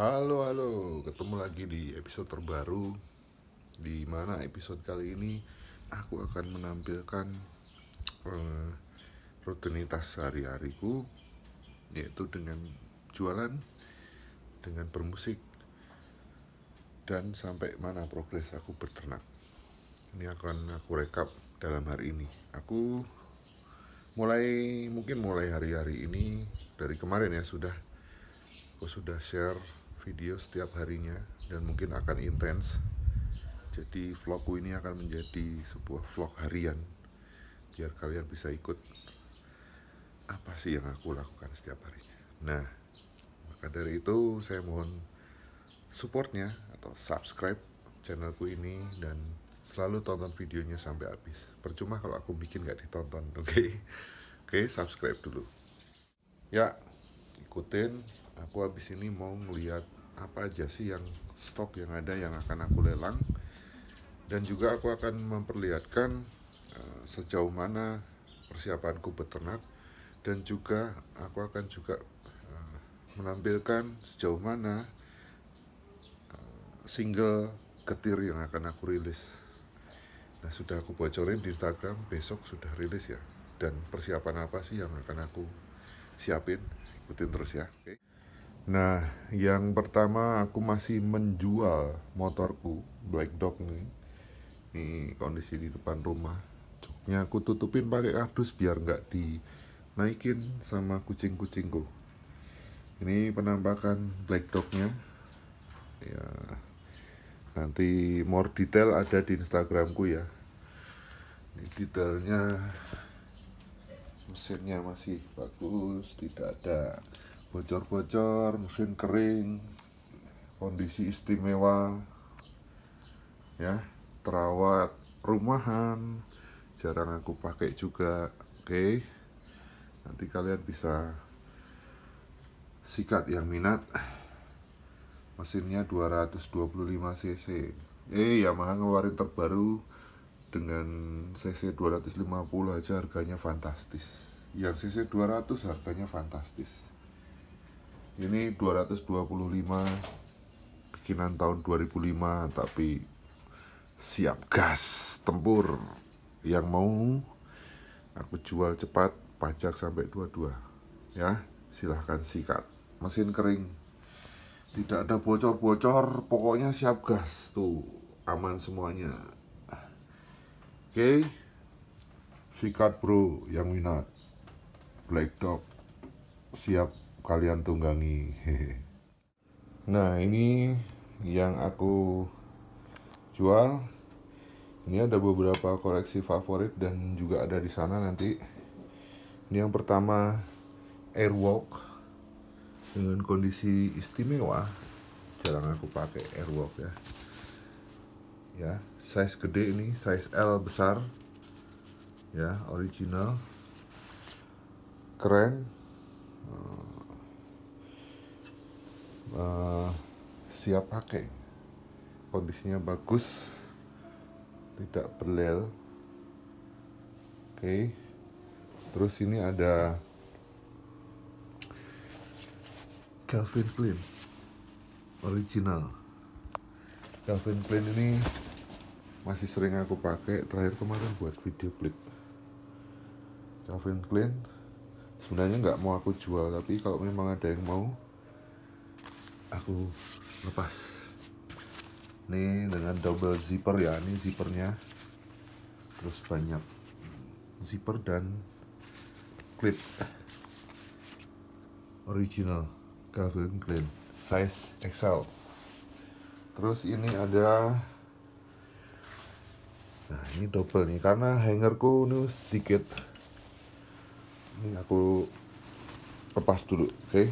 Halo, halo, ketemu lagi di episode terbaru Di mana episode kali ini aku akan menampilkan uh, rutinitas sehari-hariku Yaitu dengan jualan, dengan bermusik Dan sampai mana progres aku berternak Ini akan aku rekap dalam hari ini Aku mulai mungkin mulai hari-hari ini dari kemarin ya sudah aku sudah share video setiap harinya dan mungkin akan intens jadi vlogku ini akan menjadi sebuah vlog harian biar kalian bisa ikut apa sih yang aku lakukan setiap harinya nah maka dari itu saya mohon supportnya atau subscribe channelku ini dan selalu tonton videonya sampai habis percuma kalau aku bikin gak ditonton oke okay? oke okay, subscribe dulu ya ikutin aku habis ini mau ngeliat apa aja sih yang stok yang ada yang akan aku lelang dan juga aku akan memperlihatkan uh, sejauh mana persiapanku beternak dan juga aku akan juga uh, menampilkan sejauh mana uh, single ketir yang akan aku rilis nah sudah aku bocorin di Instagram besok sudah rilis ya dan persiapan apa sih yang akan aku siapin ikutin terus ya okay. Nah, yang pertama aku masih menjual motorku, Black Dog nih. ini kondisi di depan rumah. Joknya aku tutupin pakai kardus biar nggak dinaikin sama kucing-kucingku. Ini penampakan Black Dognya. Ya, nanti more detail ada di Instagramku ya. Ini detailnya mesinnya masih bagus, tidak ada bocor-bocor mesin kering kondisi istimewa ya terawat rumahan jarang aku pakai juga oke okay. nanti kalian bisa sikat yang minat mesinnya 225 cc eh Yamaha ngeluarin terbaru dengan cc 250 aja harganya fantastis yang cc 200 harganya fantastis ini 225 bikinan tahun 2005 tapi siap gas tempur yang mau aku jual cepat pajak sampai 22 ya silahkan sikat mesin kering tidak ada bocor-bocor pokoknya siap gas tuh aman semuanya oke okay. sikat bro yang minat black dog siap kalian tunggangi. nah, ini yang aku jual. Ini ada beberapa koleksi favorit dan juga ada di sana nanti. Ini yang pertama Airwalk dengan kondisi istimewa. Jarang aku pakai Airwalk ya. Ya, size gede ini, size L besar. Ya, original. Keren. Eh, uh, siap pakai kondisinya bagus tidak berlel oke terus ini ada Calvin Klein original Calvin Klein ini masih sering aku pakai terakhir kemarin buat video klip Calvin Klein sebenarnya nggak mau aku jual tapi kalau memang ada yang mau aku lepas ini dengan double zipper ya ini zippernya terus banyak zipper dan clip original Calvin Klein size XL terus ini ada nah ini double nih karena hangerku ini sedikit ini aku lepas dulu oke okay?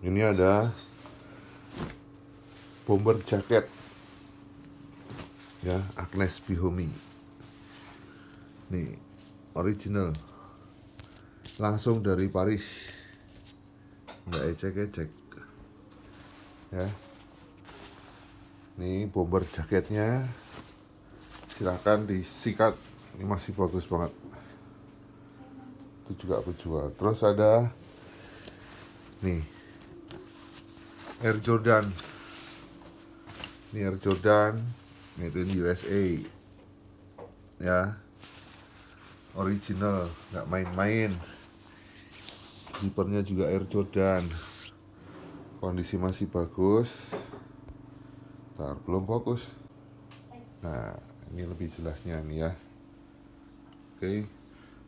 ini ada bomber jaket ya Agnes Bihomi nih original langsung dari Paris nggak ecek-ecek ya Nih bomber jaketnya silahkan disikat ini masih bagus banget itu juga aku jual terus ada nih Air Jordan ini Air Jordan made in USA ya original nggak main-main zippernya juga Air Jordan kondisi masih bagus ntar belum fokus nah ini lebih jelasnya nih ya oke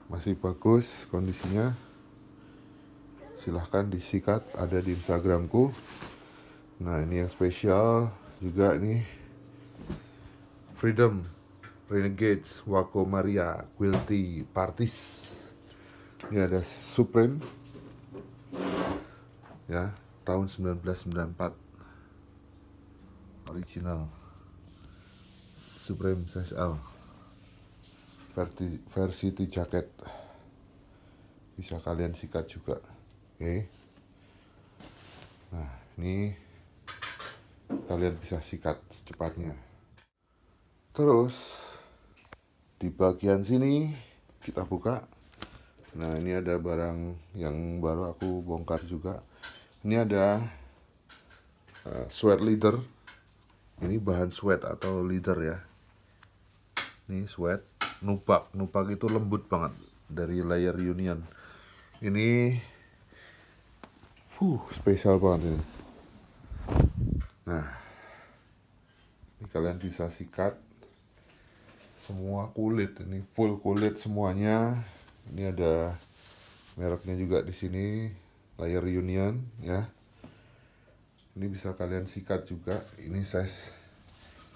masih bagus kondisinya silahkan disikat ada di instagramku Nah ini yang spesial juga nih Freedom Renegades Wako Maria Quilty Partis Ini ada Supreme Ya tahun 1994 Original Supreme size L versi t jacket Bisa kalian sikat juga Oke eh. okay. Nah ini kalian bisa sikat secepatnya terus di bagian sini kita buka nah ini ada barang yang baru aku bongkar juga ini ada uh, sweat leader ini bahan sweat atau leader ya ini sweat nupak nupak itu lembut banget dari layer union ini uh, spesial banget ini Nah, ini kalian bisa sikat semua kulit ini full kulit semuanya. Ini ada mereknya juga di sini, Layer Union ya. Ini bisa kalian sikat juga. Ini size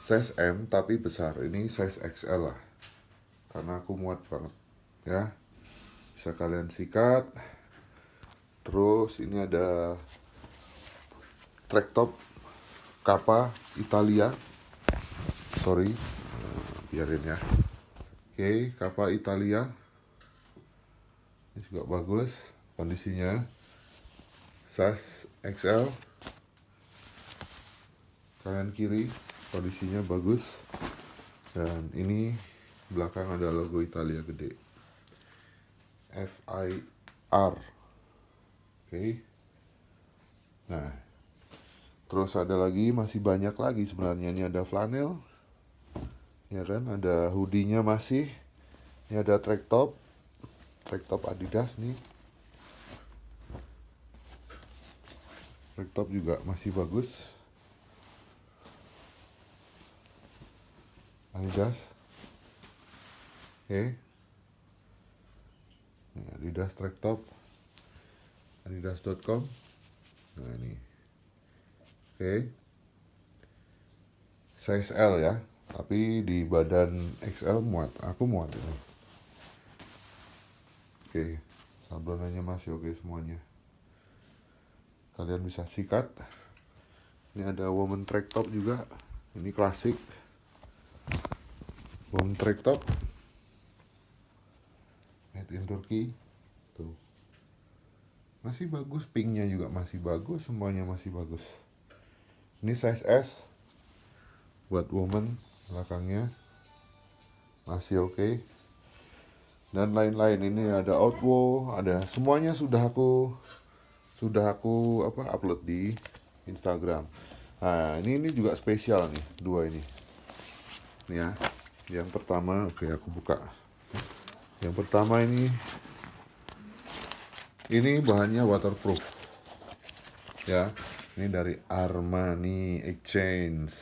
size M tapi besar. Ini size XL lah. Karena aku muat banget ya. Bisa kalian sikat. Terus ini ada track top Kappa Italia sorry biarin ya oke okay, Kappa Italia ini juga bagus kondisinya SAS XL kalian kiri kondisinya bagus dan ini belakang ada logo Italia gede FIR oke okay. nah terus ada lagi masih banyak lagi sebenarnya ini ada flanel ya kan ada hoodie-nya masih ini ada track top track top Adidas nih track top juga masih bagus Adidas oke eh? okay. Adidas track top adidas.com nah ini oke okay. size L ya tapi di badan XL muat aku muat ini oke okay. sablonannya masih oke okay semuanya kalian bisa sikat ini ada woman track top juga ini klasik woman track top made in Turkey tuh masih bagus pinknya juga masih bagus semuanya masih bagus ini size S buat woman belakangnya masih oke okay. dan lain-lain ini ada outwall ada semuanya sudah aku sudah aku apa upload di Instagram nah ini ini juga spesial nih dua ini ini ya yang pertama oke okay, aku buka yang pertama ini ini bahannya waterproof ya ini dari Armani Exchange.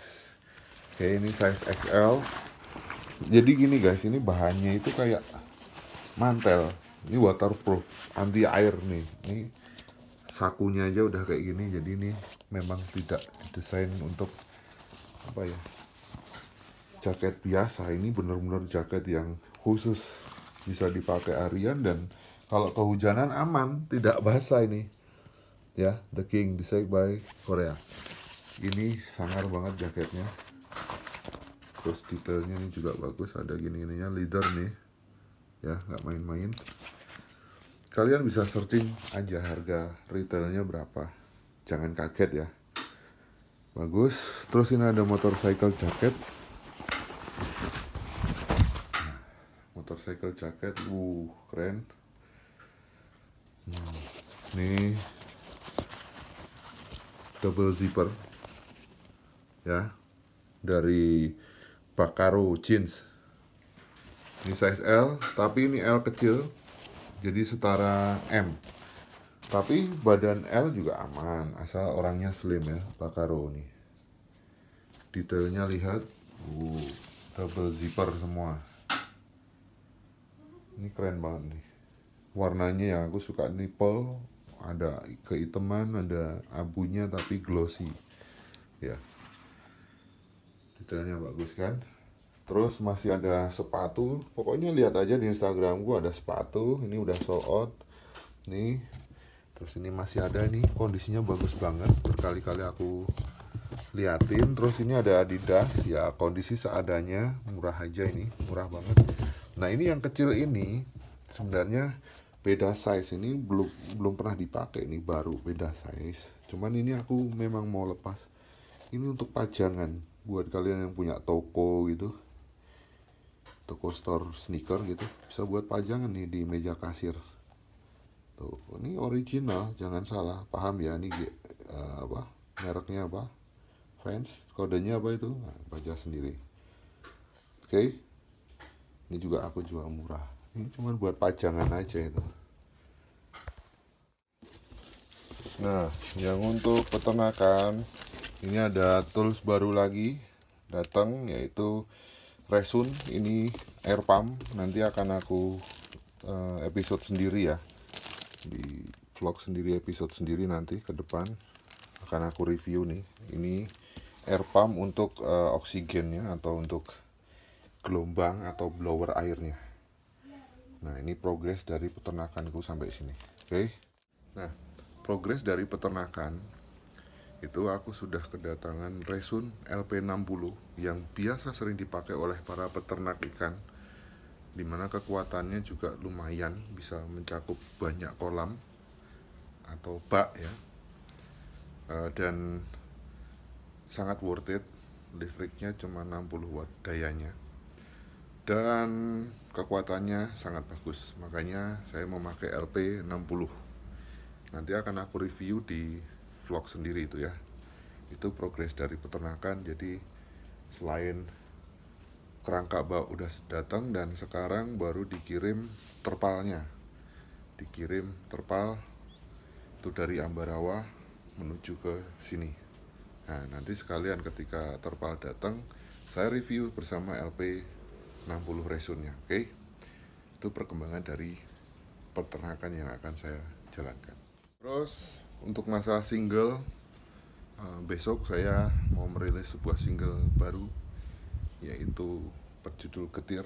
Oke, ini size XL. Jadi gini guys, ini bahannya itu kayak mantel. Ini waterproof, anti air nih. Ini sakunya aja udah kayak gini. Jadi ini memang tidak didesain untuk apa ya? Jaket biasa. Ini bener-bener jaket yang khusus bisa dipakai harian dan kalau kehujanan aman, tidak basah ini ya The King desain by Korea ini sangar banget jaketnya terus detailnya ini juga bagus ada gini ininya leader nih ya nggak main-main kalian bisa searching aja harga retailnya berapa jangan kaget ya bagus terus ini ada motorcycle jacket motorcycle jacket uh keren hmm, nih double zipper ya dari Bakaro jeans ini size L tapi ini L kecil jadi setara M tapi badan L juga aman asal orangnya slim ya Bakaro nih detailnya lihat uh, double zipper semua ini keren banget nih warnanya ya aku suka nipple ada keiteman ada abunya tapi glossy ya detailnya bagus kan terus masih ada sepatu pokoknya lihat aja di Instagram gua ada sepatu ini udah sold out nih terus ini masih ada nih kondisinya bagus banget berkali-kali aku liatin terus ini ada Adidas ya kondisi seadanya murah aja ini murah banget nah ini yang kecil ini sebenarnya beda size ini belum belum pernah dipakai ini baru beda size cuman ini aku memang mau lepas ini untuk pajangan buat kalian yang punya toko gitu toko store sneaker gitu bisa buat pajangan nih di meja kasir tuh ini original jangan salah paham ya ini uh, apa mereknya apa fans kodenya apa itu nah, baca sendiri oke okay. ini juga aku jual murah ini cuma buat pajangan aja itu nah yang untuk peternakan ini ada tools baru lagi datang yaitu resun ini air pump nanti akan aku uh, episode sendiri ya di vlog sendiri episode sendiri nanti ke depan akan aku review nih ini air pump untuk uh, oksigennya atau untuk gelombang atau blower airnya Nah, ini progres dari peternakanku sampai sini. Oke. Okay? Nah, progres dari peternakan itu aku sudah kedatangan resun LP60 yang biasa sering dipakai oleh para peternak ikan dimana kekuatannya juga lumayan bisa mencakup banyak kolam atau bak ya eh, dan sangat worth it listriknya cuma 60 watt dayanya dan kekuatannya sangat bagus makanya saya memakai LP60 nanti akan aku review di vlog sendiri itu ya itu progres dari peternakan jadi selain kerangka bau udah datang dan sekarang baru dikirim terpalnya dikirim terpal itu dari Ambarawa menuju ke sini nah nanti sekalian ketika terpal datang saya review bersama LP 60 resunnya oke okay? itu perkembangan dari peternakan yang akan saya jalankan terus untuk masalah single eh, besok saya mau merilis sebuah single baru yaitu berjudul Ketir,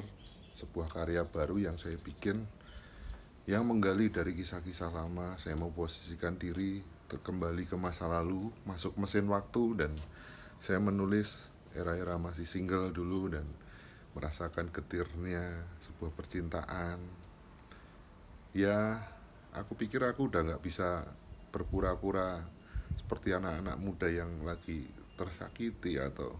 sebuah karya baru yang saya bikin yang menggali dari kisah-kisah lama saya mau posisikan diri kembali ke masa lalu masuk mesin waktu dan saya menulis era-era masih single dulu dan merasakan getirnya sebuah percintaan ya aku pikir aku udah nggak bisa berpura-pura seperti anak-anak muda yang lagi tersakiti atau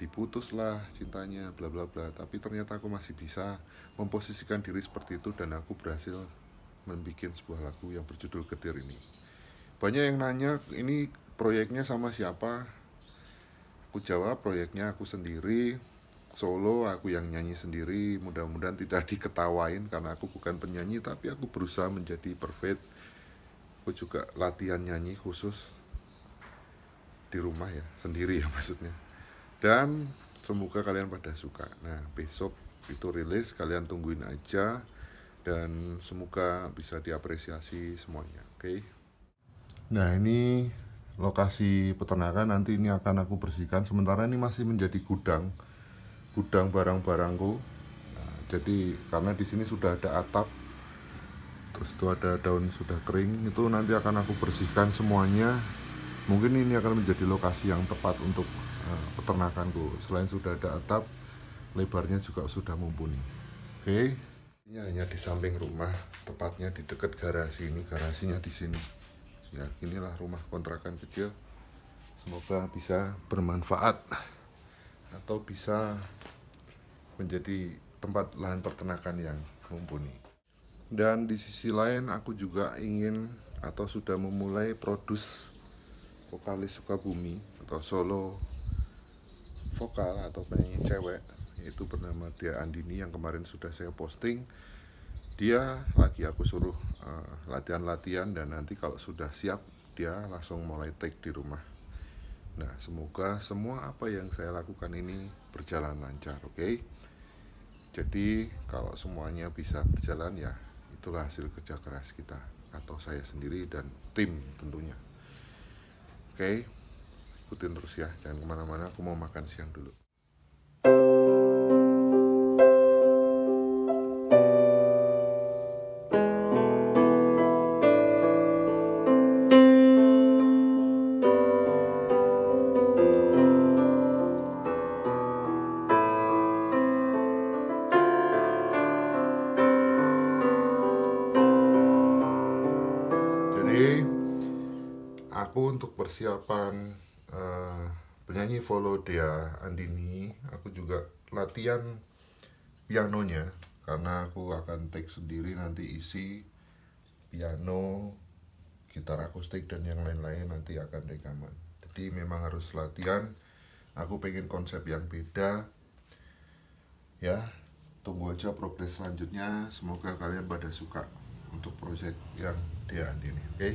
diputuslah cintanya bla bla bla tapi ternyata aku masih bisa memposisikan diri seperti itu dan aku berhasil membuat sebuah lagu yang berjudul Getir ini banyak yang nanya ini proyeknya sama siapa aku jawab proyeknya aku sendiri solo aku yang nyanyi sendiri mudah-mudahan tidak diketawain karena aku bukan penyanyi tapi aku berusaha menjadi perfect aku juga latihan nyanyi khusus di rumah ya sendiri ya maksudnya dan semoga kalian pada suka nah besok itu rilis kalian tungguin aja dan semoga bisa diapresiasi semuanya oke okay? nah ini lokasi peternakan nanti ini akan aku bersihkan sementara ini masih menjadi gudang gudang barang-barangku nah, jadi karena di sini sudah ada atap terus itu ada daun sudah kering itu nanti akan aku bersihkan semuanya mungkin ini akan menjadi lokasi yang tepat untuk uh, peternakanku selain sudah ada atap lebarnya juga sudah mumpuni oke okay. ini hanya di samping rumah tepatnya di dekat garasi ini garasinya di sini ya inilah rumah kontrakan kecil semoga bisa bermanfaat atau bisa menjadi tempat lahan peternakan yang mumpuni. Dan di sisi lain aku juga ingin atau sudah memulai produs vokalis Sukabumi atau solo vokal atau penyanyi cewek itu bernama dia Andini yang kemarin sudah saya posting dia lagi aku suruh eh, latihan-latihan uh, latihan -latihan, dan nanti kalau sudah siap dia langsung mulai take di rumah Nah, semoga semua apa yang saya lakukan ini berjalan lancar, oke? Okay? Jadi, kalau semuanya bisa berjalan ya, itulah hasil kerja keras kita atau saya sendiri dan tim tentunya. Oke, okay? ikutin terus ya, jangan kemana-mana. Aku mau makan siang dulu. follow dia Andini aku juga latihan pianonya karena aku akan take sendiri nanti isi piano gitar akustik dan yang lain-lain nanti akan rekaman jadi memang harus latihan aku pengen konsep yang beda ya tunggu aja progres selanjutnya semoga kalian pada suka untuk proyek yang dia andini. oke okay?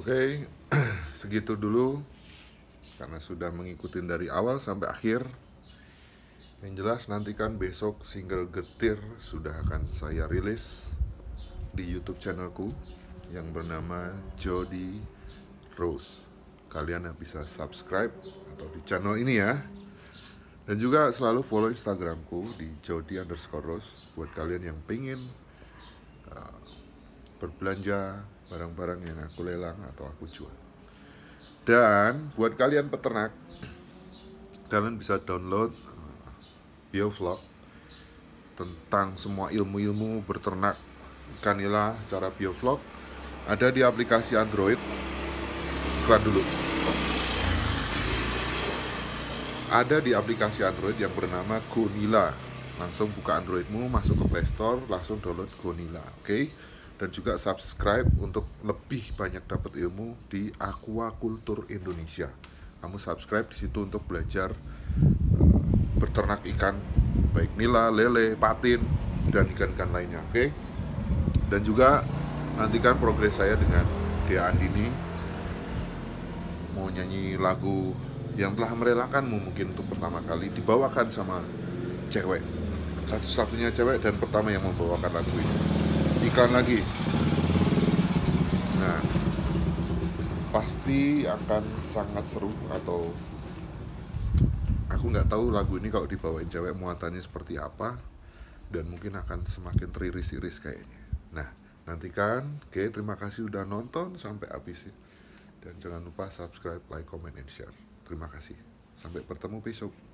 Oke, segitu dulu karena sudah mengikuti dari awal sampai akhir. Yang jelas nantikan besok single Getir sudah akan saya rilis di YouTube channelku yang bernama Jody Rose. Kalian bisa subscribe atau di channel ini ya. Dan juga selalu follow Instagramku di jody underscore rose buat kalian yang pengen uh, berbelanja barang-barang yang aku lelang atau aku jual. Dan buat kalian peternak, kalian bisa download uh, biovlog tentang semua ilmu-ilmu berternak ikan nila secara biovlog ada di aplikasi Android. Iklan dulu ada di aplikasi Android yang bernama Gonila. Langsung buka Androidmu, masuk ke Play Store, langsung download Gonila, oke? Okay? Dan juga subscribe untuk lebih banyak dapat ilmu di Aquaculture Indonesia. Kamu subscribe di situ untuk belajar uh, berternak ikan baik nila, lele, patin dan ikan-ikan lainnya, oke? Okay? Dan juga nantikan progres saya dengan Dea Andini mau nyanyi lagu yang telah merelakanmu mungkin untuk pertama kali dibawakan sama cewek satu-satunya cewek dan pertama yang membawakan lagu ini iklan lagi nah pasti akan sangat seru atau aku nggak tahu lagu ini kalau dibawain cewek muatannya seperti apa dan mungkin akan semakin teriris-iris kayaknya nah nantikan oke terima kasih udah nonton sampai habis dan jangan lupa subscribe like comment and share Terima kasih. Sampai bertemu besok.